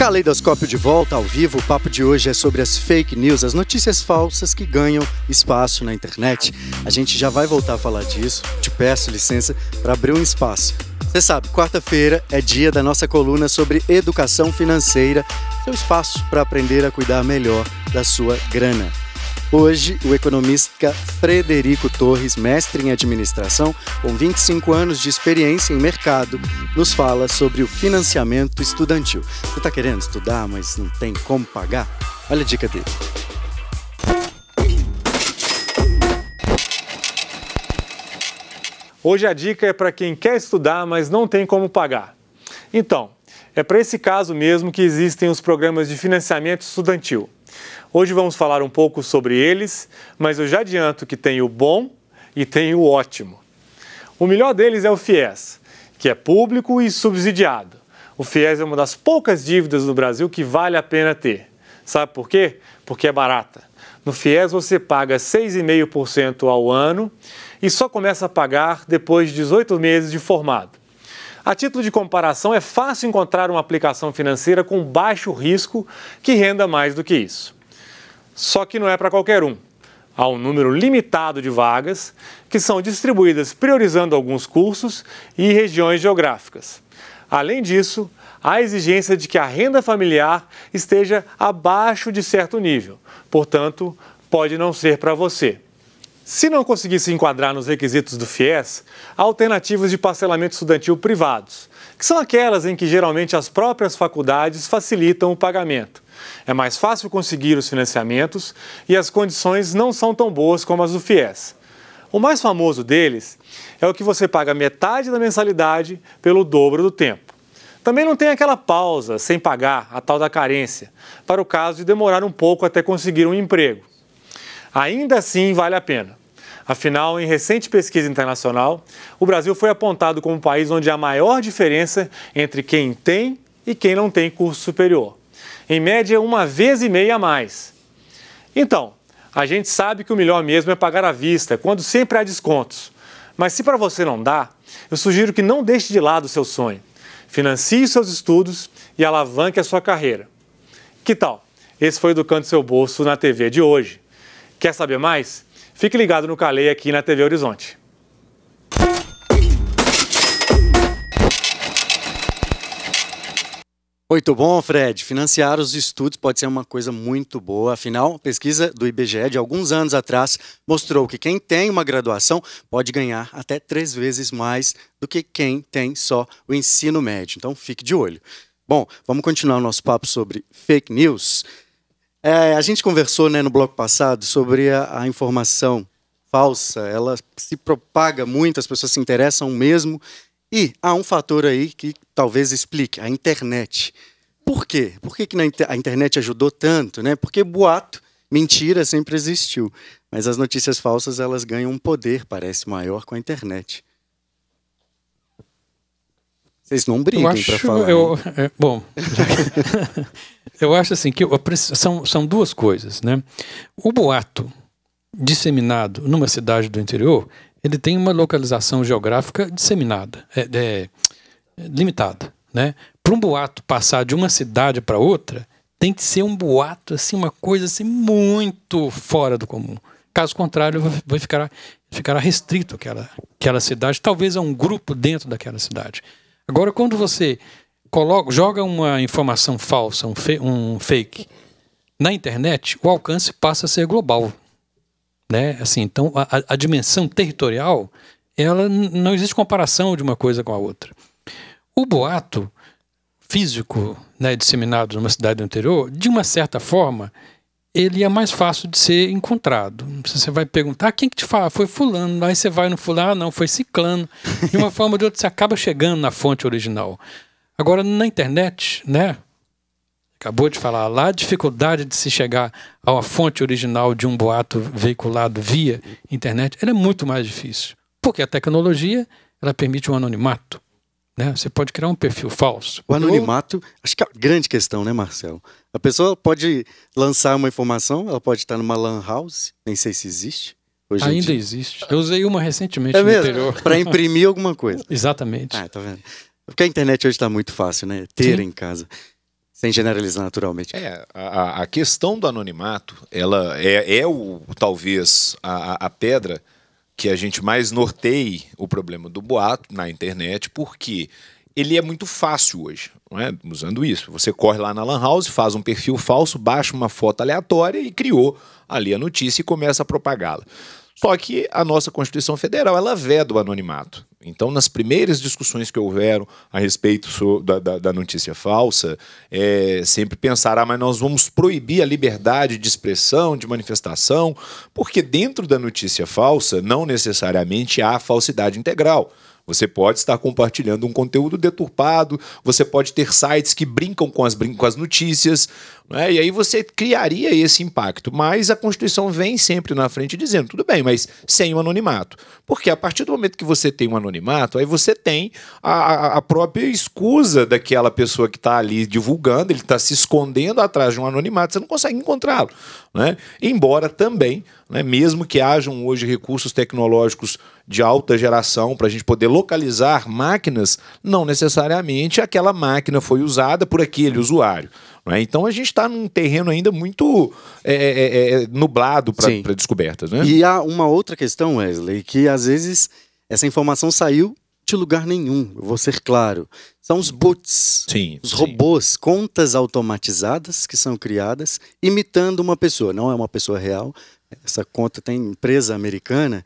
Caleidoscópio de volta ao vivo. O papo de hoje é sobre as fake news, as notícias falsas que ganham espaço na internet. A gente já vai voltar a falar disso. Te peço licença para abrir um espaço. Você sabe, quarta-feira é dia da nossa coluna sobre educação financeira, seu espaço para aprender a cuidar melhor da sua grana. Hoje, o economista Frederico Torres, mestre em administração, com 25 anos de experiência em mercado, nos fala sobre o financiamento estudantil. Você está querendo estudar, mas não tem como pagar? Olha a dica dele. Hoje a dica é para quem quer estudar, mas não tem como pagar. Então, é para esse caso mesmo que existem os programas de financiamento estudantil. Hoje vamos falar um pouco sobre eles, mas eu já adianto que tem o bom e tem o ótimo. O melhor deles é o FIES, que é público e subsidiado. O FIES é uma das poucas dívidas do Brasil que vale a pena ter. Sabe por quê? Porque é barata. No FIES você paga 6,5% ao ano e só começa a pagar depois de 18 meses de formado. A título de comparação, é fácil encontrar uma aplicação financeira com baixo risco que renda mais do que isso só que não é para qualquer um. Há um número limitado de vagas que são distribuídas priorizando alguns cursos e regiões geográficas. Além disso, há a exigência de que a renda familiar esteja abaixo de certo nível, portanto, pode não ser para você. Se não conseguir se enquadrar nos requisitos do FIES, há alternativas de parcelamento estudantil privados, que são aquelas em que geralmente as próprias faculdades facilitam o pagamento. É mais fácil conseguir os financiamentos e as condições não são tão boas como as do FIES. O mais famoso deles é o que você paga metade da mensalidade pelo dobro do tempo. Também não tem aquela pausa sem pagar, a tal da carência, para o caso de demorar um pouco até conseguir um emprego. Ainda assim, vale a pena. Afinal, em recente pesquisa internacional, o Brasil foi apontado como o país onde há maior diferença entre quem tem e quem não tem curso superior em média uma vez e meia a mais. Então, a gente sabe que o melhor mesmo é pagar à vista, quando sempre há descontos. Mas se para você não dá, eu sugiro que não deixe de lado o seu sonho. Financie seus estudos e alavanque a sua carreira. Que tal? Esse foi Educando Seu Bolso na TV de hoje. Quer saber mais? Fique ligado no Calei aqui na TV Horizonte. Muito bom, Fred. Financiar os estudos pode ser uma coisa muito boa. Afinal, pesquisa do IBGE de alguns anos atrás mostrou que quem tem uma graduação pode ganhar até três vezes mais do que quem tem só o ensino médio. Então, fique de olho. Bom, vamos continuar o nosso papo sobre fake news. É, a gente conversou né, no bloco passado sobre a, a informação falsa. Ela se propaga muito, as pessoas se interessam mesmo e há um fator aí que talvez explique, a internet. Por quê? Por que, que a internet ajudou tanto? Né? Porque boato, mentira sempre existiu. Mas as notícias falsas elas ganham um poder, parece, maior com a internet. Vocês não brigam para falar. Eu, é, bom, eu acho assim que eu, são, são duas coisas, né? O boato disseminado numa cidade do interior, ele tem uma localização geográfica disseminada, é, é, limitada. Né? Para um boato passar de uma cidade para outra, tem que ser um boato, assim, uma coisa assim, muito fora do comum. Caso contrário, vai ficar, ficará restrito aquela aquela cidade, talvez a um grupo dentro daquela cidade. Agora, quando você coloca, joga uma informação falsa, um, fe, um fake, na internet, o alcance passa a ser global. Né? Assim, então, a, a dimensão territorial, ela não existe comparação de uma coisa com a outra. O boato físico né, disseminado numa cidade do interior, de uma certa forma, ele é mais fácil de ser encontrado. Você vai perguntar ah, quem que te fala, foi fulano, aí você vai no fulano, ah, não, foi ciclano. De uma forma ou de outra, você acaba chegando na fonte original. Agora, na internet, né, acabou de falar lá, a dificuldade de se chegar à fonte original de um boato veiculado via internet, ela é muito mais difícil. Porque a tecnologia ela permite um anonimato. Né? Você pode criar um perfil falso. O anonimato, acho que é a grande questão, né, Marcelo? A pessoa pode lançar uma informação, ela pode estar numa lan house, nem sei se existe. Hoje Ainda existe. Eu usei uma recentemente é no mesmo? interior. Para imprimir alguma coisa. Exatamente. Ah, tá vendo? Porque a internet hoje está muito fácil, né? Ter Sim. em casa. Sem generalizar, naturalmente. É, a, a questão do anonimato, ela é, é o, talvez a, a pedra que a gente mais norteie o problema do boato na internet, porque ele é muito fácil hoje, é? usando isso. Você corre lá na Lan House, faz um perfil falso, baixa uma foto aleatória e criou ali a notícia e começa a propagá-la. Só que a nossa Constituição Federal ela veda o anonimato. Então, nas primeiras discussões que houveram a respeito da, da, da notícia falsa, é, sempre pensaram, ah, mas nós vamos proibir a liberdade de expressão, de manifestação, porque dentro da notícia falsa não necessariamente há falsidade integral. Você pode estar compartilhando um conteúdo deturpado, você pode ter sites que brincam com as, com as notícias, né? e aí você criaria esse impacto. Mas a Constituição vem sempre na frente dizendo: tudo bem, mas sem o anonimato. Porque a partir do momento que você tem um anonimato, aí você tem a, a própria escusa daquela pessoa que está ali divulgando, ele está se escondendo atrás de um anonimato, você não consegue encontrá-lo. Né? Embora também, né, mesmo que hajam hoje recursos tecnológicos de alta geração para a gente poder localizar máquinas, não necessariamente aquela máquina foi usada por aquele usuário. É? Então a gente está num terreno ainda muito é, é, é, é nublado para descobertas. Né? E há uma outra questão, Wesley, que às vezes essa informação saiu de lugar nenhum, vou ser claro. São os bots, sim, os sim. robôs, contas automatizadas que são criadas imitando uma pessoa. Não é uma pessoa real, essa conta tem empresa americana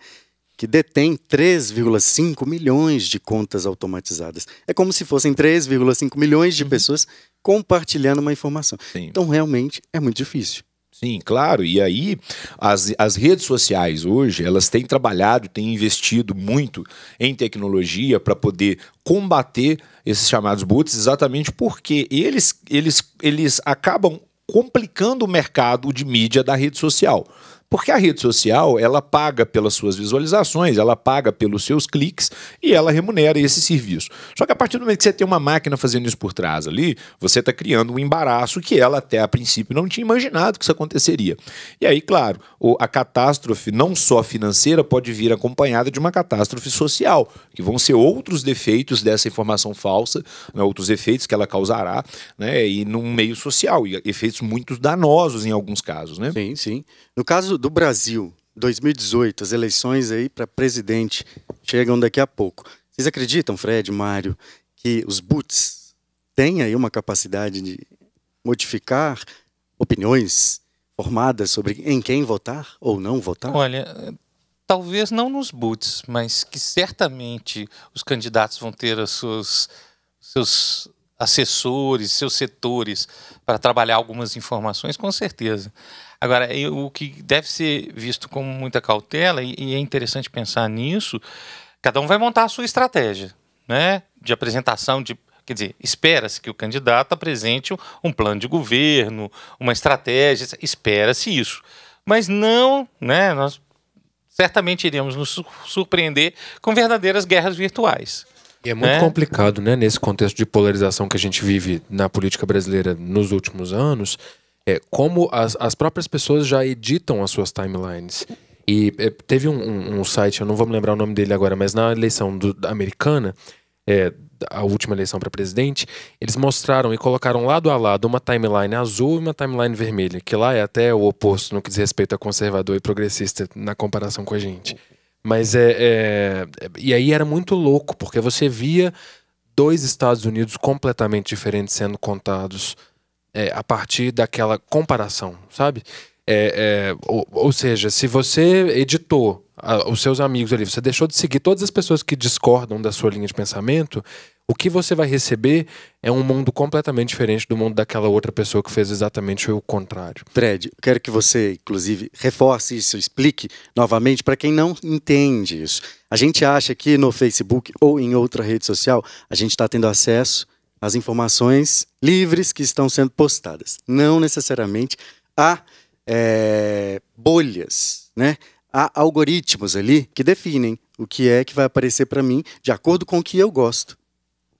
que detém 3,5 milhões de contas automatizadas. É como se fossem 3,5 milhões de uhum. pessoas compartilhando uma informação. Sim. Então, realmente, é muito difícil. Sim, claro. E aí, as, as redes sociais hoje, elas têm trabalhado, têm investido muito em tecnologia para poder combater esses chamados bots, exatamente porque eles, eles, eles acabam complicando o mercado de mídia da rede social. Porque a rede social, ela paga pelas suas visualizações, ela paga pelos seus cliques e ela remunera esse serviço. Só que a partir do momento que você tem uma máquina fazendo isso por trás ali, você está criando um embaraço que ela até a princípio não tinha imaginado que isso aconteceria. E aí, claro, a catástrofe não só financeira pode vir acompanhada de uma catástrofe social, que vão ser outros defeitos dessa informação falsa, né, outros efeitos que ela causará, né, e num meio social, e efeitos muito danosos em alguns casos, né? Sim, sim. No caso caso do Brasil, 2018, as eleições aí para presidente chegam daqui a pouco. Vocês acreditam, Fred, Mário, que os boots têm aí uma capacidade de modificar opiniões formadas sobre em quem votar ou não votar? Olha, talvez não nos boots, mas que certamente os candidatos vão ter as seus, seus assessores, seus setores para trabalhar algumas informações, com certeza. Agora, o que deve ser visto com muita cautela, e é interessante pensar nisso, cada um vai montar a sua estratégia né, de apresentação de. Quer dizer, espera-se que o candidato apresente um plano de governo, uma estratégia, espera-se isso. Mas não, né, nós certamente iremos nos surpreender com verdadeiras guerras virtuais. E é muito é. complicado, né, nesse contexto de polarização que a gente vive na política brasileira nos últimos anos, é, como as, as próprias pessoas já editam as suas timelines. E é, teve um, um, um, site, eu não vou me lembrar o nome dele agora, mas na eleição do, americana, é, a última eleição para presidente, eles mostraram e colocaram lado a lado uma timeline azul e uma timeline vermelha, que lá é até o oposto no que diz respeito a conservador e progressista na comparação com a gente. Mas é, é. é e aí era muito louco, porque você via dois Estados Unidos completamente diferentes sendo contados é, a partir daquela comparação, sabe? É, é, ou, ou, seja, se você editou a, os seus amigos ali, você deixou de seguir todas as pessoas que discordam da sua linha de pensamento, o que você vai receber é um mundo completamente diferente do mundo daquela outra pessoa que fez exatamente o contrário. Fred, quero que você, inclusive, reforce isso, explique novamente para quem não entende isso. A gente acha que no Facebook ou em outra rede social a gente está tendo acesso as informações livres que estão sendo postadas. Não necessariamente há é, bolhas, né? Há algoritmos ali que definem o que é que vai aparecer para mim de acordo com o que eu gosto.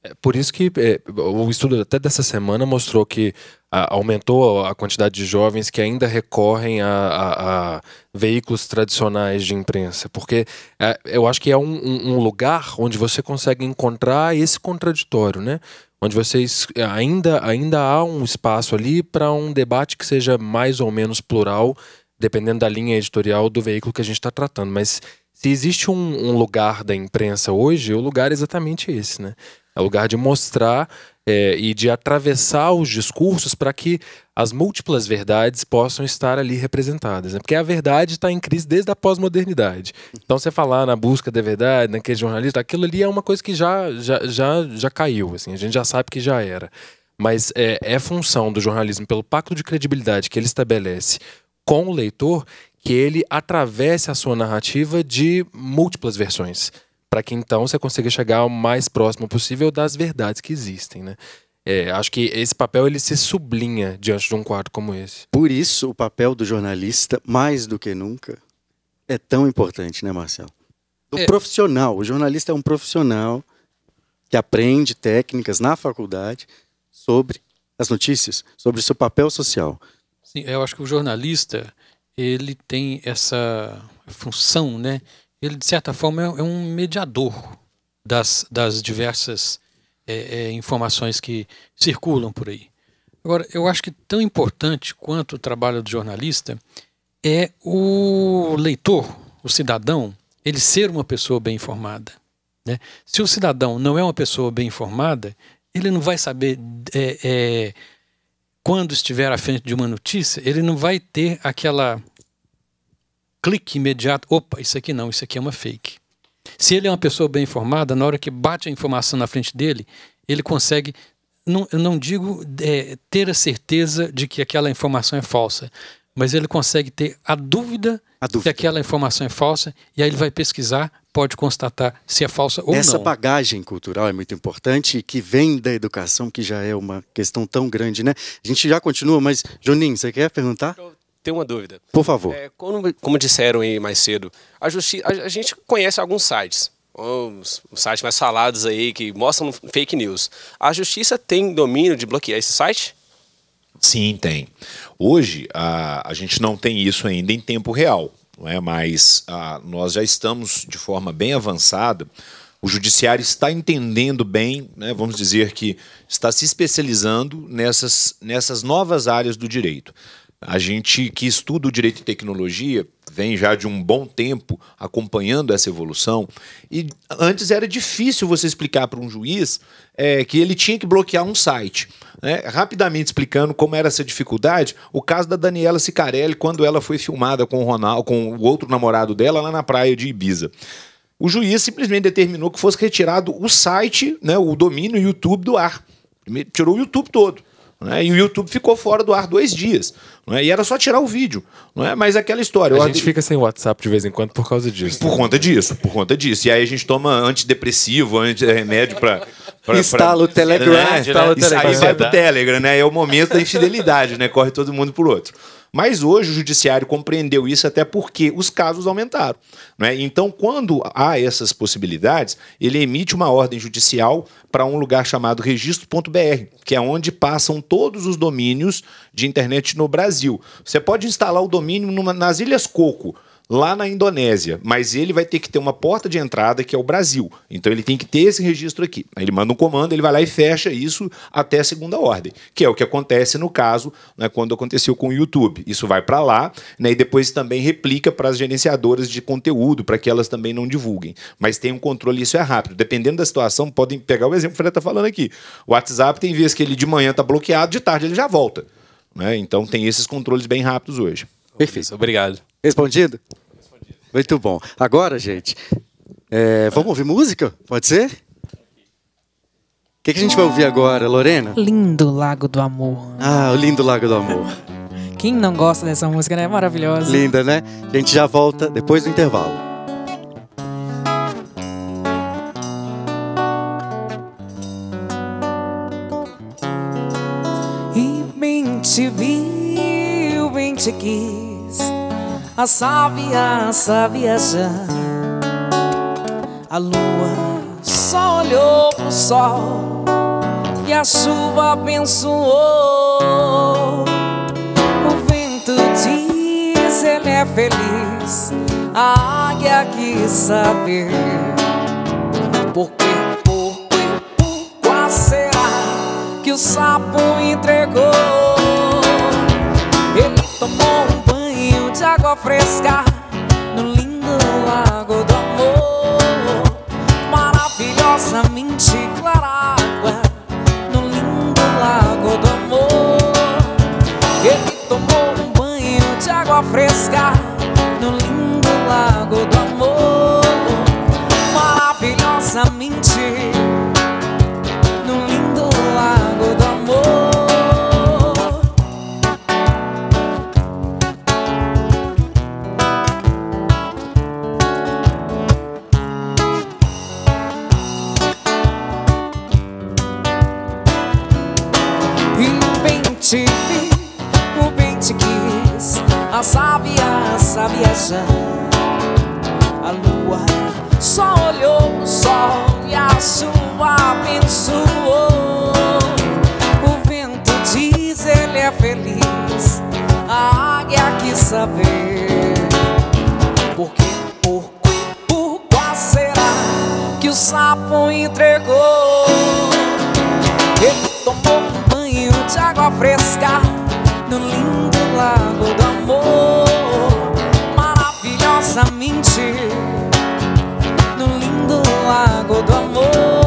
É por isso que é, o estudo até dessa semana mostrou que a, aumentou a quantidade de jovens que ainda recorrem a, a, a veículos tradicionais de imprensa, porque é, eu acho que é um, um, lugar onde você consegue encontrar esse contraditório, né? onde vocês eh, ainda, ainda há um espaço ali para um debate que seja mais ou menos plural, dependendo da linha editorial do veículo que a gente está tratando. Mas se existe um, um lugar da imprensa hoje, o lugar é exatamente esse, né? É o lugar de mostrar é, e de atravessar os discursos para que as múltiplas verdades possam estar ali representadas. Né? Porque a verdade está em crise desde a pós-modernidade. Então, você falar na busca da verdade, naquele jornalista, aquilo ali é uma coisa que já, já, já, já caiu, assim, a gente já sabe que já era. Mas é, é função do jornalismo, pelo pacto de credibilidade que ele estabelece com o leitor, que ele atravesse a sua narrativa de múltiplas versões para que então você consiga chegar o mais próximo possível das verdades que existem, né? É, acho que esse papel ele se sublinha diante de um quadro como esse. Por isso, o papel do jornalista, mais do que nunca, é tão importante, né, Marcelo? Do é. profissional. O jornalista é um profissional que aprende técnicas na faculdade sobre as notícias, sobre o seu papel social. Sim, eu acho que o jornalista ele tem essa função, né, ele de certa forma é, é, um mediador das, das diversas é, é, informações que circulam por aí. Agora, eu acho que tão importante quanto o trabalho do jornalista é o leitor, o cidadão, ele ser uma pessoa bem informada. Né? Se o cidadão não é uma pessoa bem informada, ele não vai saber é, é, quando estiver à frente de uma notícia, ele não vai ter aquela clique imediato, opa, isso aqui não, isso aqui é uma fake. Se ele é uma pessoa bem informada, na hora que bate a informação na frente dele, ele consegue, não, eu não digo é, ter a certeza de que aquela informação é falsa, mas ele consegue ter a dúvida, a dúvida. que aquela informação é falsa, e aí ele vai pesquisar, pode constatar se é falsa ou Essa não. Essa bagagem cultural é muito importante e que vem da educação, que já é uma questão tão grande, né? A gente já continua, mas Juninho, você quer perguntar? tenho uma dúvida. Por favor. É, como, como, disseram aí mais cedo, a, a, a gente conhece alguns sites, os, os, sites mais falados aí que mostram fake news. A justiça tem domínio de bloquear esse site? Sim, tem. Hoje, a, a gente não tem isso ainda em tempo real, não é? mas a, nós já estamos de forma bem avançada o judiciário está entendendo bem, né, vamos dizer que está se especializando nessas, nessas novas áreas do direito. A gente que estuda o direito e tecnologia vem já de um bom tempo acompanhando essa evolução. E antes era difícil você explicar para um juiz é, que ele tinha que bloquear um site. Né? Rapidamente explicando como era essa dificuldade, o caso da Daniela Sicarelli, quando ela foi filmada com o, Ronaldo, com o outro namorado dela lá na praia de Ibiza. O juiz simplesmente determinou que fosse retirado o site, né, o domínio YouTube do ar. Tirou o YouTube todo. Né? E o YouTube ficou fora do ar dois dias. Né? E era só tirar o vídeo. Não é? Mas aquela história. A gente fica sem WhatsApp de vez em quando por causa disso. Por né? conta disso, por conta disso. E aí a gente toma antidepressivo, anti remédio para. Pra, instala pra... o Telegram, né? instala o Telegram. É, aí vai pro Telegram, né? É o momento da infidelidade, né? Corre todo mundo por outro. Mas hoje o judiciário compreendeu isso até porque os casos aumentaram. Né? Então, quando há essas possibilidades, ele emite uma ordem judicial para um lugar chamado registro.br, que é onde passam todos os domínios de internet no Brasil. Você pode instalar o domínio numa, nas Ilhas Coco lá na Indonésia, mas ele vai ter que ter uma porta de entrada que é o Brasil. Então ele tem que ter esse registro aqui. Ele manda um comando, ele vai lá e fecha isso até segunda ordem, que é o que acontece no caso né, quando aconteceu com o YouTube. Isso vai para lá né, e depois também replica para as gerenciadoras de conteúdo, para que elas também não divulguem. Mas tem um controle, isso é rápido. Dependendo da situação, podem pegar o exemplo que o Fred está falando aqui. O WhatsApp tem vezes que ele de manhã está bloqueado, de tarde ele já volta. Né? Então tem esses controles bem rápidos hoje. Perfeito. Obrigado. Respondido? Respondido. Muito bom. Agora, gente, é, vamos ouvir música? Pode ser? O que, que a gente vai ouvir agora, Lorena? Lindo Lago do Amor. Ah, o Lindo Lago do Amor. Quem não gosta dessa música, né? Maravilhosa. Linda, né? A gente já volta depois do intervalo. E mente vi realmente quis A sábia, a sábia já A lua só olhou pro sol E a chuva abençoou O vento diz, ele é feliz A águia quis saber Porque, porque, por qual será Que o sapo entregou de água fresca no lindo lago do amor. Maravilhosamente clara água no lindo lago do amor. Ele tomou um banho de água fresca. feliz a águia que saber Porque por porco por porco será que o sapo entregou Ele tomou um banho de água fresca no lindo lago do amor Maravilhosamente no lindo lago do amor